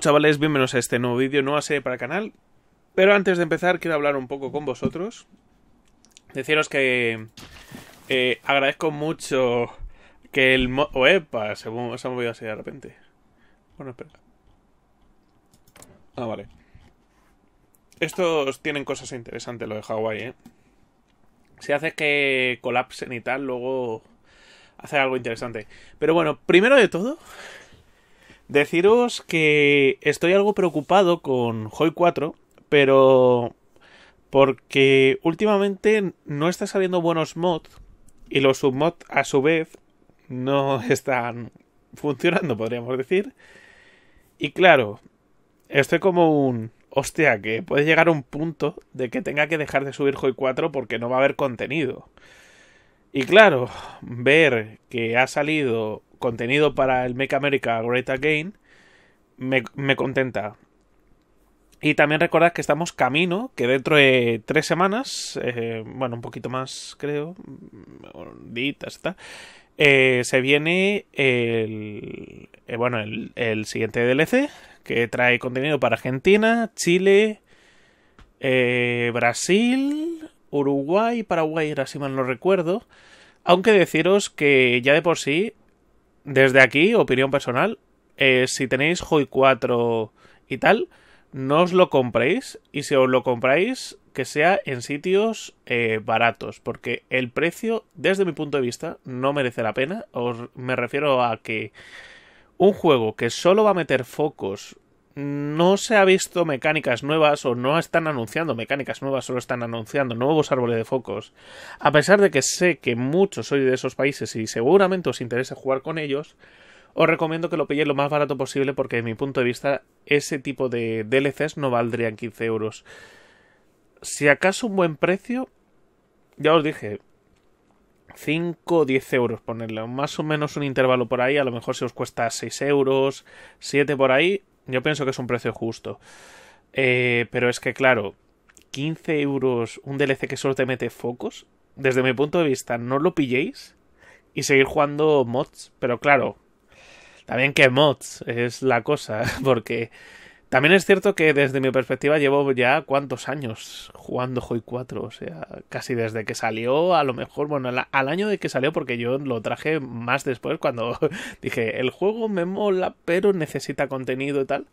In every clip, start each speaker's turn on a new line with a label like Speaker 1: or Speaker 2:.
Speaker 1: chavales, bienvenidos a este nuevo vídeo, nueva serie para el canal Pero antes de empezar quiero hablar un poco con vosotros Deciros que eh, agradezco mucho que el Oepa, oh, Se, ha movido así de repente Bueno, espera Ah, vale Estos tienen cosas interesantes, lo de Hawái, ¿eh? Si hace que colapsen y tal, luego hacer algo interesante Pero bueno, primero de todo Deciros que estoy algo preocupado con Joy 4, pero porque últimamente no está saliendo buenos mods y los submods a su vez no están funcionando, podríamos decir. Y claro, estoy como un hostia, que puede llegar a un punto de que tenga que dejar de subir Joy 4 porque no va a haber contenido. Y claro, ver que ha salido contenido para el Make America Great Again me, contenta. Y también recordad que estamos camino, que dentro de tres semanas, eh, bueno, un poquito más creo, está, eh, se viene eh, bueno, el, el, siguiente DLC, que trae contenido para Argentina, Chile, Brasil, Uruguay y Paraguay era, si mal no recuerdo. Aunque deciros que ya de por sí, desde aquí, opinión personal, eh, si tenéis Joy 4 y tal, no os lo compréis. Y si os lo compráis, que sea en sitios eh, baratos. Porque el precio, desde mi punto de vista, no merece la pena. Os, me refiero a que un juego que solo va a meter focos no se ha visto mecánicas nuevas o no están anunciando mecánicas nuevas, solo están anunciando nuevos árboles de focos. A pesar de que sé que muchos soy de esos países y seguramente os interesa jugar con ellos, os recomiendo que lo pilléis lo más barato posible porque, de mi punto de vista, ese tipo de DLCs no valdrían 15 euros. Si acaso un buen precio, ya os dije, 5 o 10 euros ponerle, más o menos un intervalo por ahí, a lo mejor si os cuesta 6 euros, 7 por ahí, yo pienso que es un precio justo. Eh, pero es que, claro, 15 euros un DLC que solo te mete focos, desde mi punto de vista, no lo pilléis y seguir jugando mods. Pero claro, también que mods es la cosa, porque también es cierto que desde mi perspectiva llevo ya cuántos años jugando Joy 4, o sea, casi desde que salió, a lo mejor, bueno, al año de que salió, porque yo lo traje más después cuando dije, el juego me mola, pero necesita contenido y tal.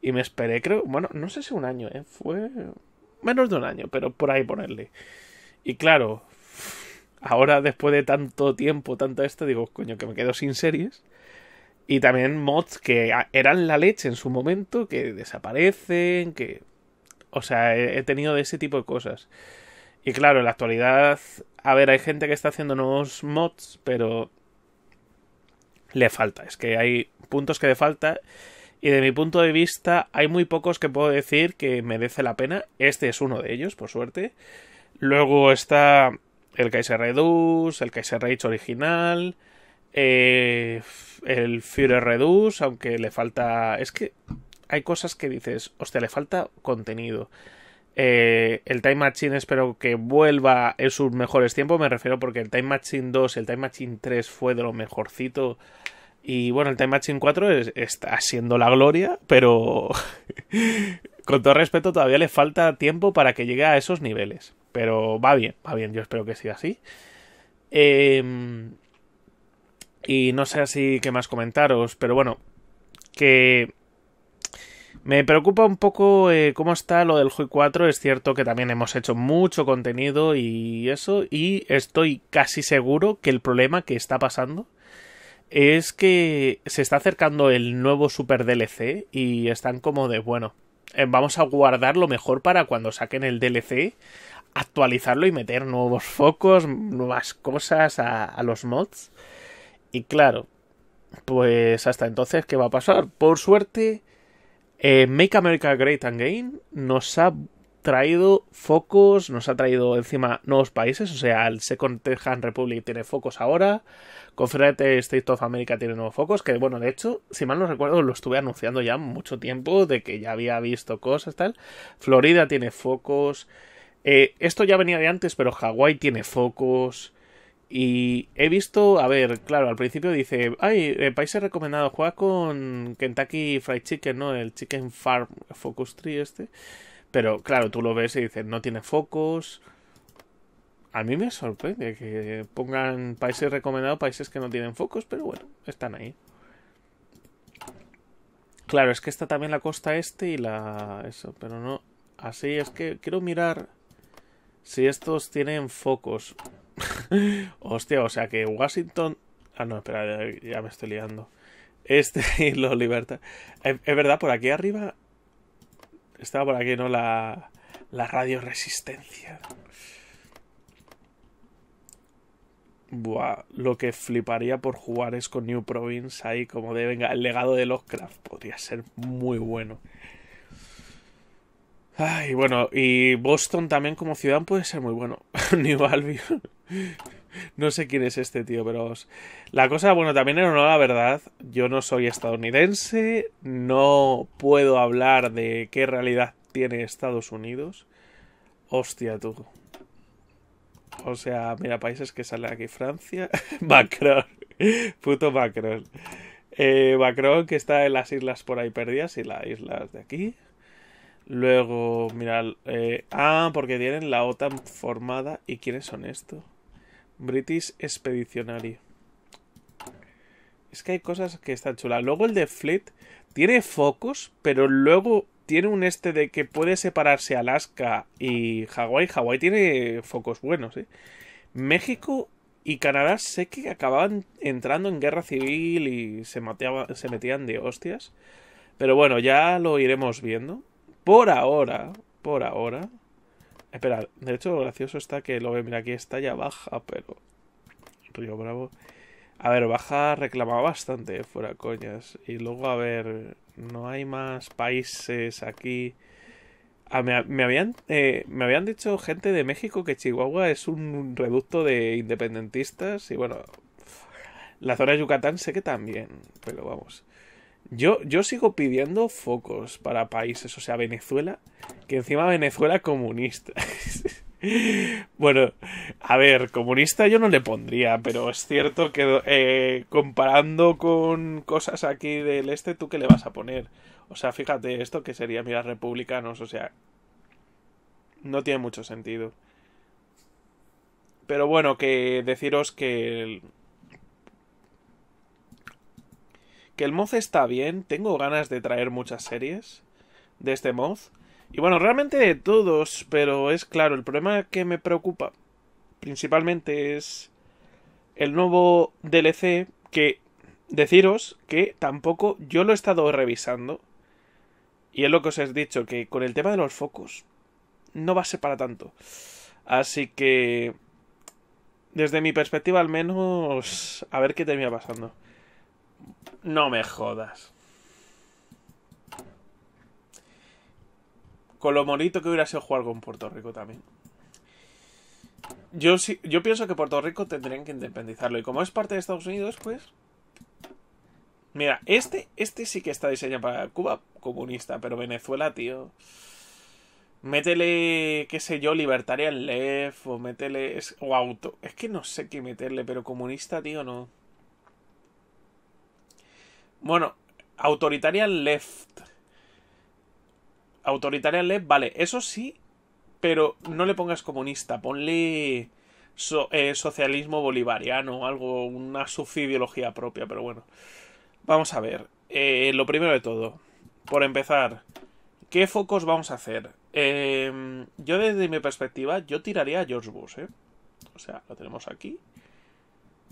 Speaker 1: Y me esperé, creo, bueno, no sé si un año, ¿eh? fue menos de un año, pero por ahí ponerle. Y claro, ahora después de tanto tiempo, tanto esto, digo, coño, que me quedo sin series y también mods que ah, eran la leche en su momento, que desaparecen, que... O sea, he tenido de ese tipo de cosas. Y claro, en la actualidad, a ver, hay gente que está haciendo nuevos mods, pero le falta. Es que hay puntos que le falta. Y de mi punto de vista, hay muy pocos que puedo decir que merece la pena. Este es uno de ellos, por suerte. Luego está el Kaiser reduce, el Kaiser Rage original, eh, el Fury Reduce, aunque le falta. Es que hay cosas que dices, hostia, le falta contenido. Eh, el Time Machine espero que vuelva en sus mejores tiempos. Me refiero porque el Time Machine 2, el Time Machine 3 fue de lo mejorcito. Y bueno, el Time Machine 4 está siendo la gloria, pero con todo respeto todavía le falta tiempo para que llegue a esos niveles. Pero va bien, va bien, yo espero que siga así. Eh, y no sé así qué más comentaros, pero bueno, que me preocupa un poco eh, cómo está lo del Joy 4. Es cierto que también hemos hecho mucho contenido y eso. Y estoy casi seguro que el problema que está pasando es que se está acercando el nuevo Super DLC y están como de, bueno, eh, vamos a guardar lo mejor para cuando saquen el DLC, actualizarlo y meter nuevos focos, nuevas cosas a, a los mods. Y claro, pues hasta entonces, ¿qué va a pasar? Por suerte, eh, Make America Great Again nos ha traído focos, nos ha traído encima nuevos países, o sea, el Second Texas Republic tiene focos ahora, Confederate State of America tiene nuevos focos, que bueno, de hecho, si mal no recuerdo, lo estuve anunciando ya mucho tiempo, de que ya había visto cosas, tal. Florida tiene focos, eh, esto ya venía de antes, pero Hawái tiene focos, y he visto, a ver, claro, al principio dice, ay, países eh, recomendados, juega con Kentucky Fried Chicken, ¿no? El Chicken Farm Focus Tree este. Pero claro, tú lo ves y dices, no tiene focos. A mí me sorprende que pongan países recomendados, países que no tienen focos, pero bueno, están ahí. Claro, es que está también la costa este y la... Eso, pero no... Así es que quiero mirar si estos tienen focos. Hostia, o sea que Washington. Ah, no, espera, ya, me estoy liando. Este y los libertad. Eh, es, verdad, por aquí arriba. Estaba por aquí, ¿no? La, la radio resistencia. Buah, lo que fliparía por jugar es con New Province ahí, como de venga, el legado de Lovecraft podría ser muy bueno. Ay, bueno, y Boston también como ciudad puede ser muy bueno. New Albion. No sé quién es este tío, pero la cosa, bueno, también era honor la verdad, yo no soy estadounidense, no puedo hablar de qué realidad tiene Estados Unidos. Hostia, tú. O sea, mira, países que salen aquí, Francia, Macron, puto Macron. Eh, Macron que está en las islas por ahí perdidas y las islas de aquí. Luego, mira, eh, ah, porque tienen la OTAN formada. ¿Y quiénes son estos? British Expeditionary. Es que hay cosas que están chulas. Luego el de Fleet tiene focos, pero luego tiene un este de que puede separarse Alaska y Hawái. Hawái tiene focos buenos, ¿eh? México y Canadá sé que acababan entrando en guerra civil y se, se metían de hostias. Pero bueno, ya lo iremos viendo. Por ahora, por ahora, Espera, de hecho lo gracioso está que lo ve, mira, aquí está ya baja, pero... Río Bravo. A ver, baja reclamaba bastante, eh, fuera coñas. Y luego, a ver, no hay más países aquí. Ah, me, me, habían, eh, me habían dicho gente de México que Chihuahua es un reducto de independentistas y bueno, la zona de Yucatán sé que también, pero vamos. Yo, yo sigo pidiendo focos para países, o sea, Venezuela, que encima Venezuela comunista. bueno, a ver, comunista yo no le pondría, pero es cierto que eh, comparando con cosas aquí del este, ¿tú qué le vas a poner? O sea, fíjate esto que sería, mira, republicanos, o sea, no tiene mucho sentido. Pero bueno, que deciros que Que el mod está bien, tengo ganas de traer muchas series de este mod. Y bueno, realmente de todos, pero es claro, el problema que me preocupa principalmente es el nuevo DLC que deciros que tampoco yo lo he estado revisando. Y es lo que os he dicho, que con el tema de los focos no va a ser para tanto. Así que, desde mi perspectiva al menos, a ver qué termina pasando. No me jodas. Con lo morito que hubiera sido jugar con Puerto Rico también. Yo, sí, yo pienso que Puerto Rico tendrían que independizarlo. Y como es parte de Estados Unidos, pues. Mira, este, este sí que está diseñado para Cuba comunista, pero Venezuela, tío. Métele, qué sé yo, Libertarian Left, o métele. Es, o auto. Es que no sé qué meterle, pero comunista, tío, no. Bueno, autoritaria Left. autoritaria Left, vale, eso sí, pero no le pongas comunista, ponle eh, socialismo bolivariano, algo, una subideología propia, pero bueno. Vamos a ver, eh, lo primero de todo, por empezar, ¿qué focos vamos a hacer? Eh, yo desde mi perspectiva, yo tiraría a George Bush, ¿eh? O sea, lo tenemos aquí.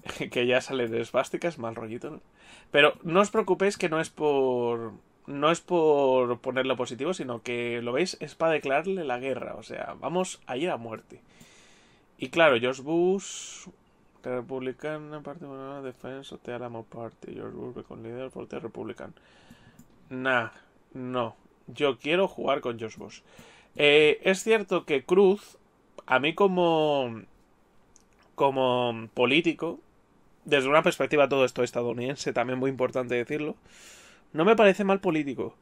Speaker 1: que ya sale de es mal rollito, Pero no os preocupéis que no es por. No es por ponerlo positivo, sino que lo veis, es para declararle la guerra. O sea, vamos a ir a muerte. Y claro, George Bush. Republican parte de defensa, te Alamo parte George Bush, con líder, parte republican. Nah, no. Yo quiero jugar con George Bush. Eh, es cierto que Cruz, a mí como como político desde una perspectiva todo esto estadounidense, también muy importante decirlo, no me parece mal político.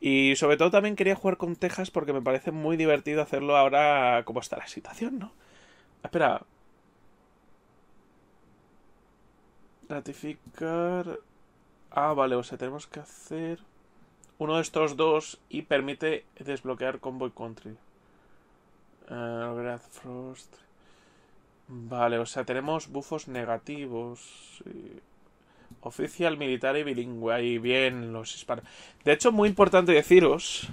Speaker 1: Y sobre todo también quería jugar con Texas porque me parece muy divertido hacerlo ahora como está la situación, ¿no? Espera. Ratificar... Ah, vale, o sea, tenemos que hacer uno de estos dos y permite desbloquear Convoy Country. Uh, eh, Frost. Vale, o sea, tenemos bufos negativos. Oficial militar y bilingüe. Ahí bien, los hispanos. De hecho, muy importante deciros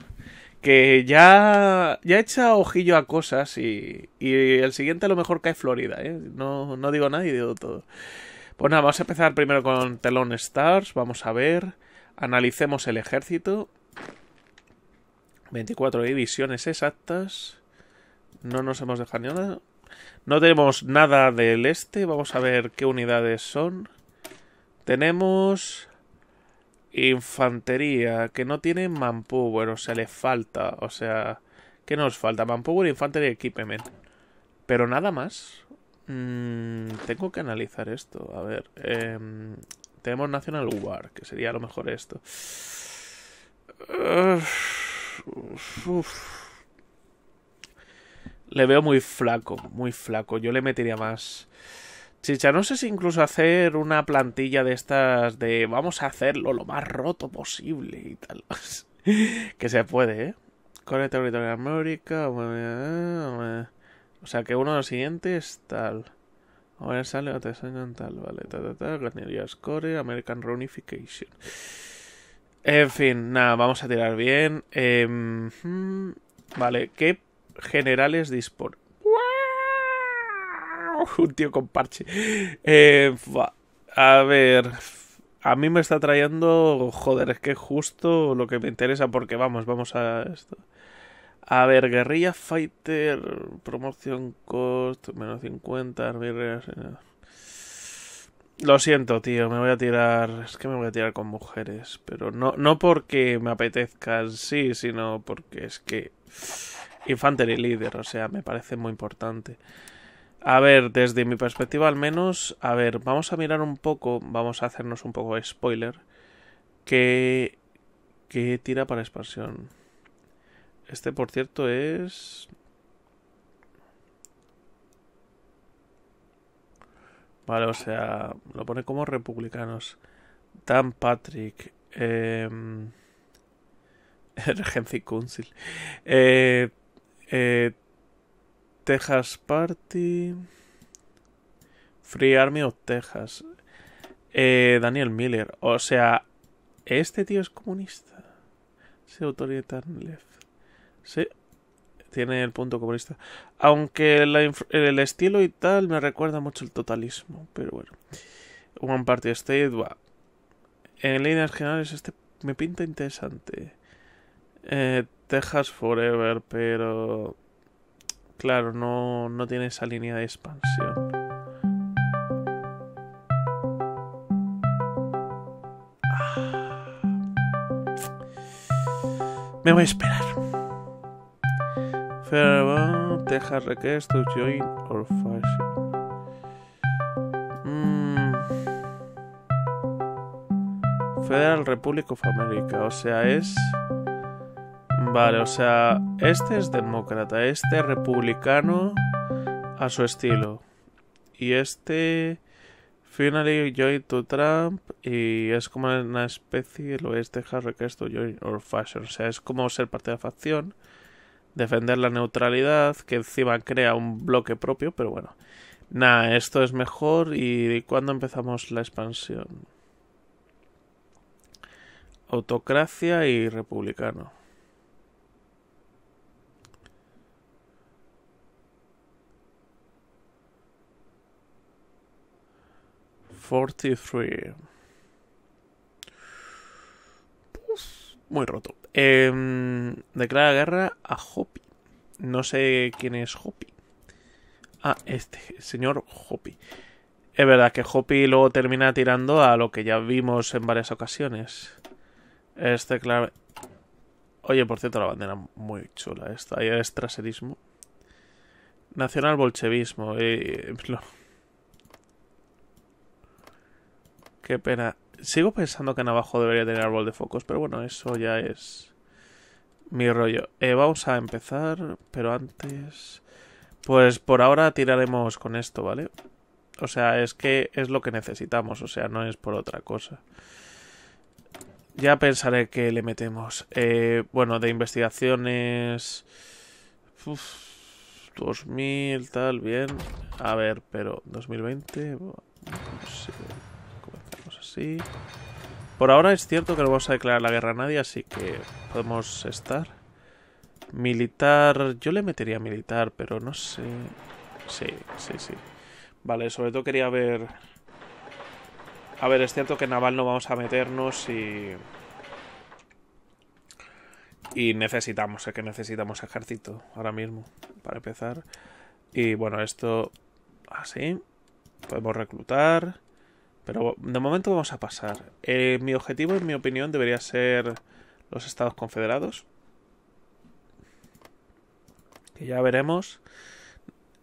Speaker 1: que ya, ya echado ojillo a cosas y, y el siguiente a lo mejor cae Florida, ¿eh? No, no digo nada y digo todo. Pues nada, vamos a empezar primero con Telón Stars. Vamos a ver. Analicemos el ejército. 24 divisiones exactas. No nos hemos dejado nada. No tenemos nada del este. Vamos a ver qué unidades son. Tenemos infantería, que no tiene manpower, o sea, le falta, o sea, ¿qué nos falta? Manpower, infantería equipment. Pero nada más. Mm, tengo que analizar esto. A ver, em, tenemos National War, que sería a lo mejor esto. Le veo muy flaco, muy flaco. Yo le metería más. Chicha, no sé si incluso hacer una plantilla de estas de vamos a hacerlo lo más roto posible y tal. que se puede, ¿eh? Con territorio de América. Eh, o sea que uno de los siguientes tal. Ahora sale otra en tal, vale, ta, ta, ta, Score, American Reunification. En fin, nada, vamos a tirar bien. Em, hmm, vale, ¿qué generales disponibles. Un tío con parche. Eh, a ver. A mí me está trayendo. Joder, es que justo lo que me interesa. Porque vamos, vamos a esto. A ver, Guerrilla Fighter. Promoción cost. Menos 50. Eh. Lo siento, tío. Me voy a tirar. Es que me voy a tirar con mujeres. Pero no, no porque me apetezca sí, sino porque es que. Infantry Leader, o sea, me parece muy importante. A ver, desde mi perspectiva al menos, a ver, vamos a mirar un poco, vamos a hacernos un poco spoiler, que, que tira para expansión. Este, por cierto, es... Vale, o sea, lo pone como republicanos. Dan Patrick. Eh... Em, Regency Council. Eh, eh, Texas Party. Free Army of Texas. Eh, Daniel Miller. O sea, este tío es comunista. Se en left. Sí. Tiene el punto comunista. Aunque el estilo y tal me recuerda mucho el totalismo. Pero bueno. One Party State En líneas generales, este me pinta interesante. Eh, Texas Forever, pero claro, no, no tiene esa línea de expansión. Ah. Me voy a esperar. Federal Texas Request to join or fashion. Mm. Federal Republic of America. O sea, es Vale, o sea, este es demócrata, este republicano a su estilo. Y este... Finally, join to Trump y es como una especie, lo es dejar requesto join or fashion. O sea, es como ser parte de la facción, defender la neutralidad, que encima crea un bloque propio, pero bueno. Nada, esto es mejor y ¿cuándo empezamos la expansión? Autocracia y republicano. 43. Pues, muy roto. Em, declara guerra a Hopi. No sé quién es Hopi. Ah, este, el señor Hopi. Es verdad que Hopi luego termina tirando a lo que ya vimos en varias ocasiones. Este, claro. Oye, por cierto, la bandera muy chula esta. Ahí es traserismo. Nacional bolchevismo. Eh, Qué pena. Sigo pensando que en abajo debería tener árbol de focos, pero bueno, eso ya es mi rollo. Eh, vamos a empezar, pero antes... Pues por ahora tiraremos con esto, ¿vale? O sea, es que es lo que necesitamos, o sea, no es por otra cosa. Ya pensaré que le metemos. Eh, bueno, de investigaciones... 2000, tal, bien. A ver, pero 2020... No sé sí. Por ahora es cierto que no vamos a declarar la guerra a nadie, así que podemos estar. Militar... Yo le metería militar, pero no sé... Sí, sí, sí. Vale, sobre todo quería ver... A ver, es cierto que naval no vamos a meternos y... Y necesitamos, es que necesitamos ejército ahora mismo, para empezar. Y bueno, esto... Así. Ah, podemos reclutar. Pero de momento vamos a pasar. Eh, mi objetivo, en mi opinión, debería ser los Estados Confederados. Que ya veremos.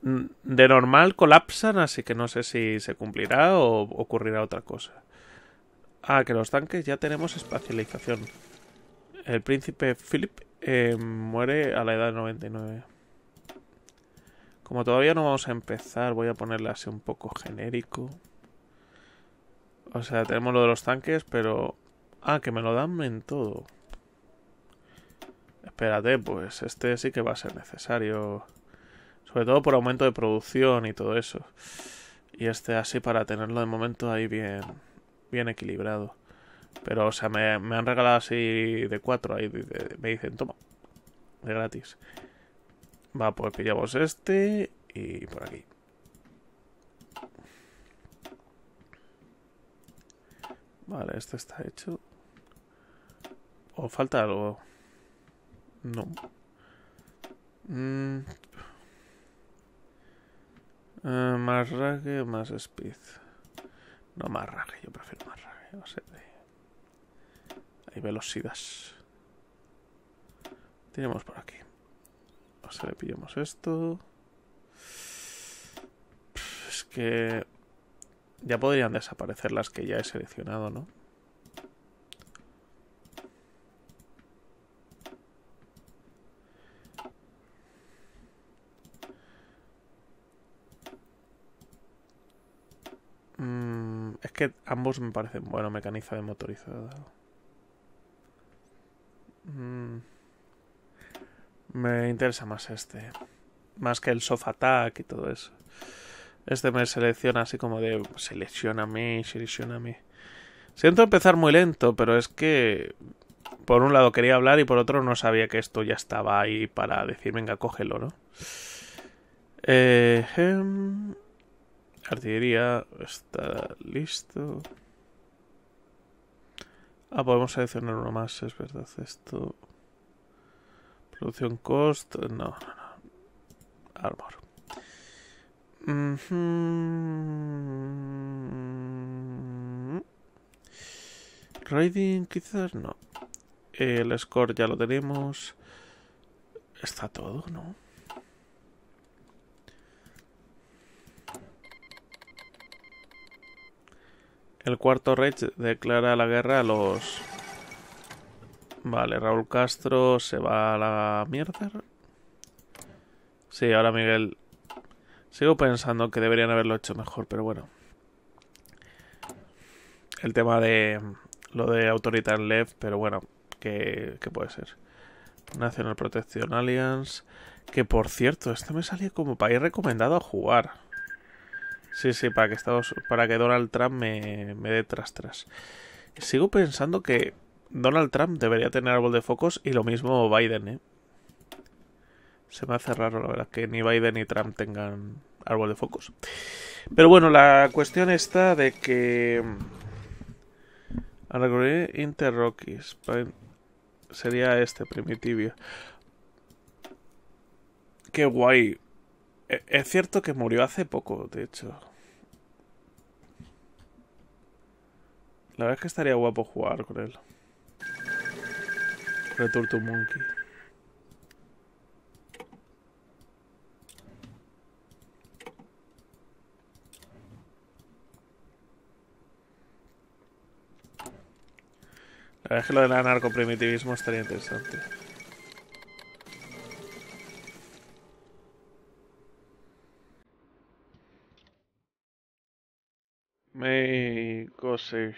Speaker 1: Mm, de normal colapsan, así que no sé si se cumplirá o ocurrirá otra cosa. Ah, que los tanques ya tenemos espacialización. El príncipe Philip eh, muere a la edad de 99. Como todavía no vamos a empezar, voy a ponerle así un poco genérico. O sea, tenemos lo de los tanques, pero... Ah, que me lo dan en todo. Espérate, pues este sí que va a ser necesario. Sobre todo por aumento de producción y todo eso. Y este así para tenerlo de momento ahí bien, bien equilibrado. Pero, o sea, me, han regalado así de cuatro. Ahí me dicen, toma, de gratis. Va, pues pillamos este y por aquí. Vale, esto está hecho. ¿O falta algo? No. más mm. eh, rage, más speed. No, más rage, yo prefiero más rage. Hay velocidades. Tenemos por aquí. O sea, le pillamos esto. Es que ya podrían desaparecer las que ya he seleccionado, ¿no? Mm, es que ambos me parecen... Bueno, mecaniza de motorizado mm. me interesa más este. Más que el soft attack y todo eso. Este me selecciona así como de seleccioname, seleccioname. Siento empezar muy lento, pero es que por un lado quería hablar y por otro no sabía que esto ya estaba ahí para decir, venga, cógelo, ¿no? Eh, em, artillería está listo. Ah, podemos seleccionar uno más, es verdad. Esto. Producción cost. No, no, no. Armor. Riding quizás no. El score ya lo tenemos. Está todo, ¿no? El cuarto red declara la guerra a los... Vale, Raúl Castro se va a la mierda. Sí, ahora Miguel Sigo pensando que deberían haberlo hecho mejor, pero bueno. El tema de mm, lo de en Left, pero bueno, que, puede ser. National Protection Alliance. Que por cierto, este me salía como país recomendado a jugar. Sí, sí, para que, Estados, para que Donald Trump me, me dé tras tras. Sigo pensando que Donald Trump debería tener árbol de focos y lo mismo Biden, ¿eh? Se me hace raro, la verdad, que ni Biden ni Trump tengan árbol de focos. Pero bueno, la cuestión está de que... Mm, Interrockies. Sería este, Primitivio. Qué guay. E, es cierto que murió hace poco, de hecho. La verdad es que estaría guapo jugar con él. Return Monkey. es que lo del anarcoprimitivismo estaría interesante. Me usted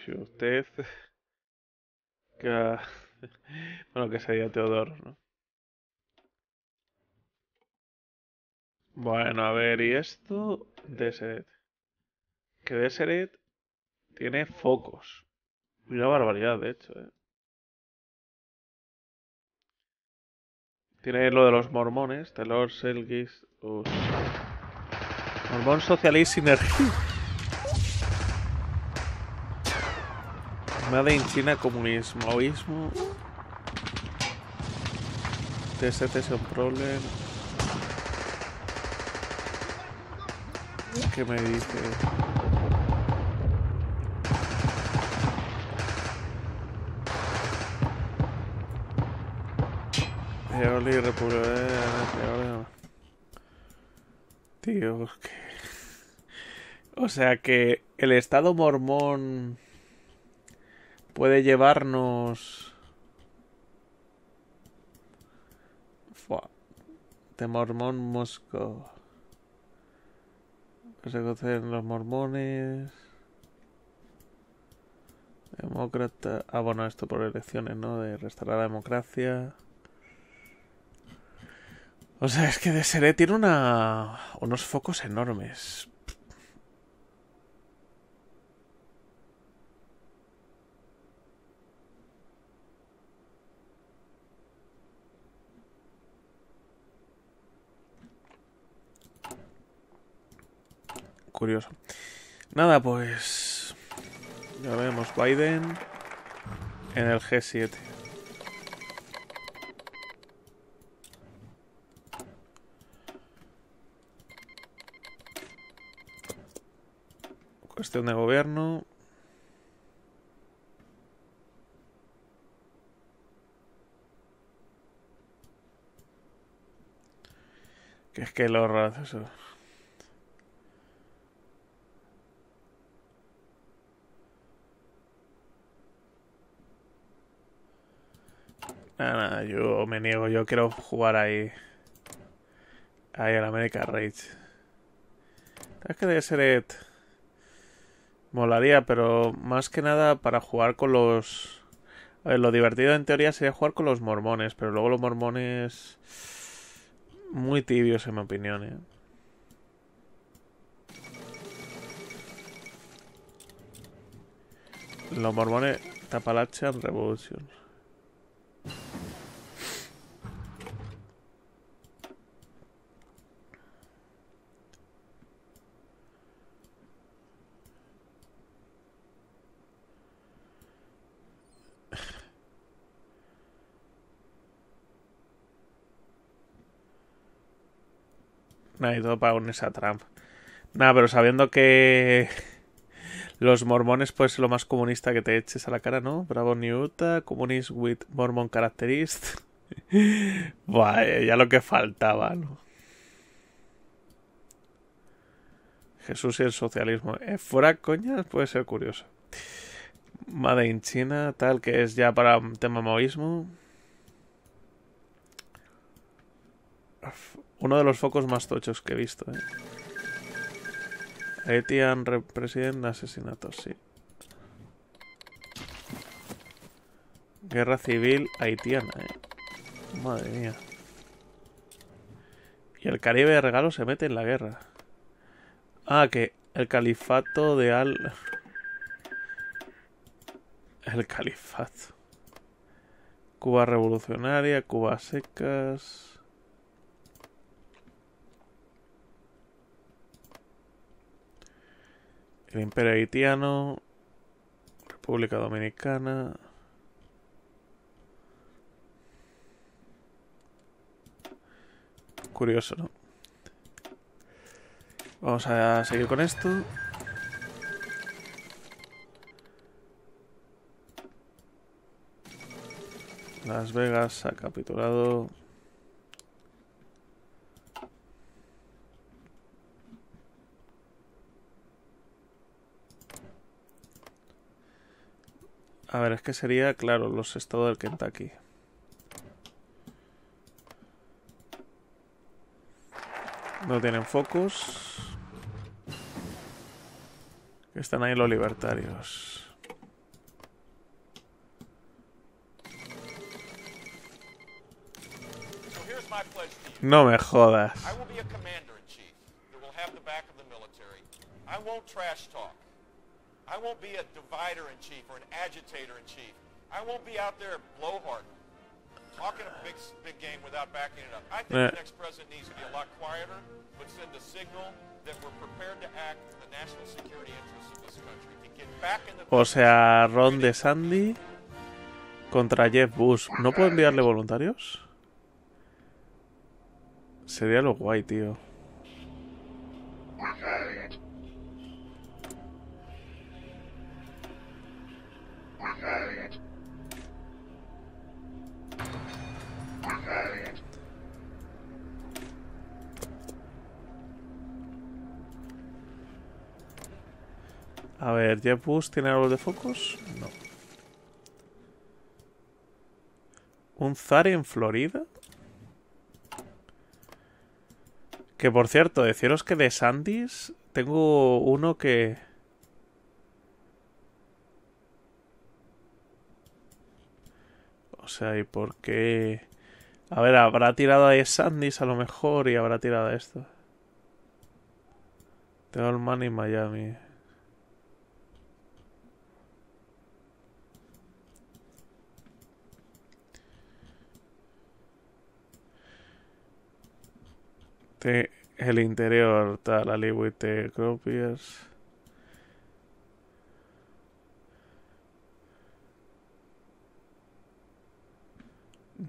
Speaker 1: que bueno que sería Teodoro, ¿no? Bueno, a ver, y esto Deseret. Que Deseret tiene focos. Una barbaridad, de hecho, eh. Tiene lo de los mormones, Telor, Selgis, Us. Mormón Socialist Sinergia. nada en China, comunismo, oísmo. TST es un problem. ¿Qué me dice? O sea que el Estado mormón puede llevarnos... De mormón Mosco Se los mormones. Demócrata. Ah, bueno, esto por elecciones, ¿no? De restaurar la democracia. O sea, es que de seré tiene unos focos enormes. Curioso. Nada, pues... Ya vemos Biden en el G7. Cuestión de gobierno. Que es que lo raro eso. yo me niego, yo quiero jugar ahí. Ahí al América Rage. Es que debe ser... Molaría, pero más que nada para jugar con los... lo divertido en teoría sería jugar con los mormones, pero luego los mormones... Muy tibios en mi opinión, ¿eh? Los mormones... Tapalachian revolución. y para unirse Trump. Nada, pero sabiendo que los mormones, pues lo más comunista que te eches a la cara, ¿no? Bravo New Utah, Communist with Mormon Characterist, Vaya, eh, ya lo que faltaba, ¿no? Jesús y el socialismo. Eh, fuera coñas, puede ser curioso. Made in China, tal, que es ya para tema maoísmo. Uno de los focos más tochos que he visto, eh. Haitian President asesinatos, sí. Guerra civil haitiana, eh. Madre mía. Y el Caribe de regalo se mete en la guerra. Ah, que el califato de Al... El califato. Cuba revolucionaria, Cuba secas... El Imperio Haitiano, República Dominicana. Curioso, ¿no? Vamos a seguir con esto. Las Vegas ha capitulado A ver, es que sería, claro, los estados del Kentucky. No tienen focus. Están ahí los libertarios. No me jodas. I will be a commander in chief. You will have the back of the military. I won't trash talk. I won't be a divider in chief or an agitator in chief. I won't be out there blowhard talking a big big game without backing it up. I think the next president needs to be a lot quieter, but send a signal that we're prepared to act for the national security interests of this country to get back in the O sea, Ron Sandy contra Jeff Bush. ¿No puedo enviarle voluntarios? Sería lo guay, tío. A ver, Jebus, ¿tiene algo de focos? No. ¿Un zar en Florida? Que por cierto, deciros que de Sandys tengo uno que... O sea, ¿y por qué...? A ver, habrá tirado a Sandys a lo mejor y habrá tirado esto. Tengo el man Miami. Este, el interior, tal, aliwite, copias.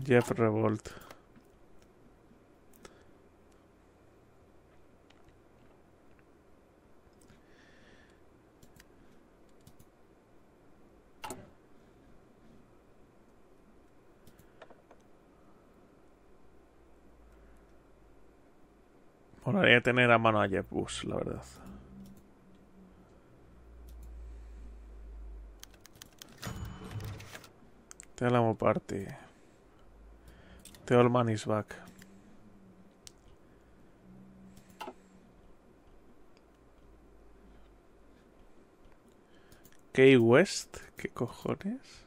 Speaker 1: Jeff Revolt. Moraría tener a mano a Jeff la verdad. Te amo party. The man is back. Key West, ¿qué cojones?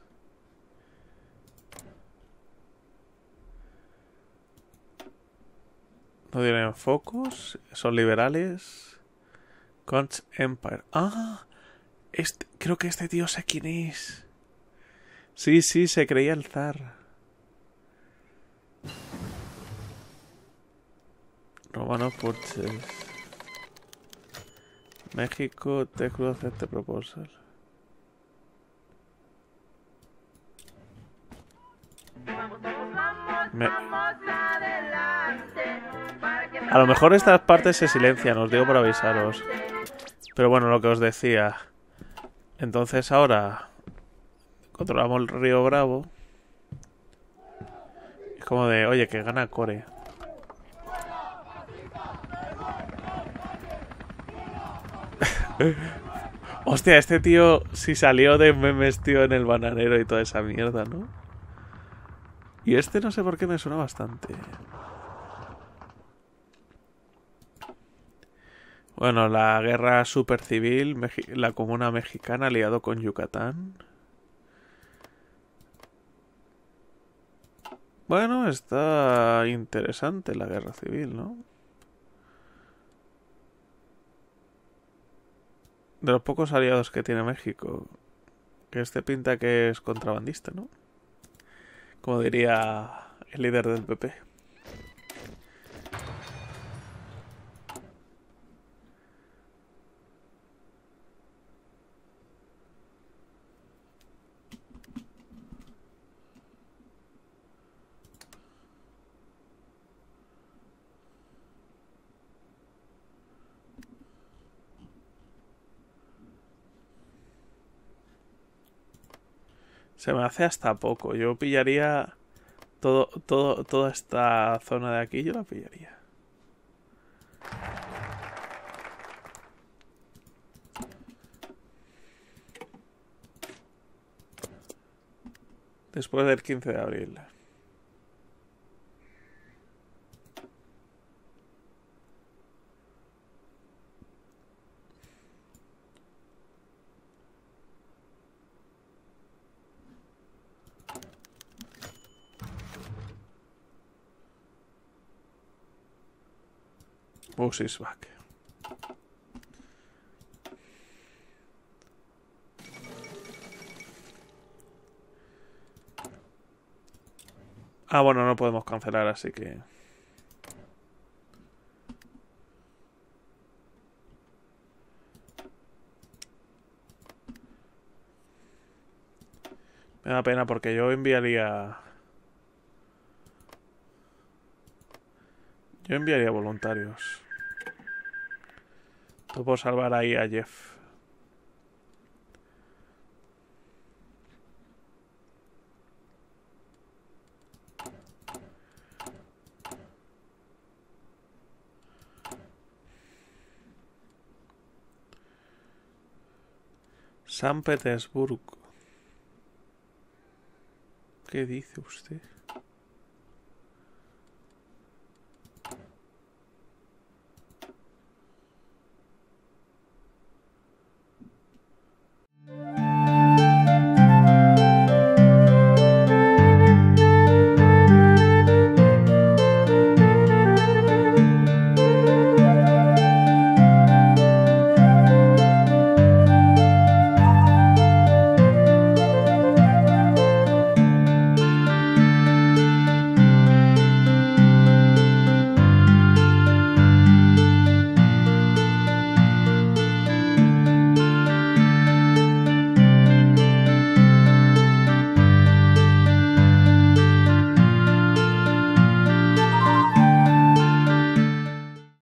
Speaker 1: No tienen focos. Son liberales. Conch Empire. Ah, este, creo que este tío sé quién es. Sí, sí, se creía el zar. Romano Purchase. México, te cruza este proposal. Vamos. A lo mejor estas partes se silencian, os digo para avisaros. Pero bueno, lo que os decía. Entonces ahora controlamos el río Bravo. Es como de, oye, que gana Core. Hostia, este tío si salió de memes, tío, en el bananero y toda esa mierda, ¿no? Y este no sé por qué me suena bastante. Bueno, la guerra civil, la comuna mexicana aliado con Yucatán. Bueno, está interesante la guerra civil, ¿no? De los pocos aliados que tiene México. Que este pinta que es contrabandista, ¿no? como diría el líder del PP. Se me hace hasta poco. Yo pillaría todo, todo, toda esta zona de aquí, yo la pillaría. Después del 15 de abril. Ah, bueno, no podemos cancelar, así que... Me da pena porque yo enviaría... Yo enviaría voluntarios puedo salvar ahí a Jeff. San Petersburgo. ¿Qué dice usted?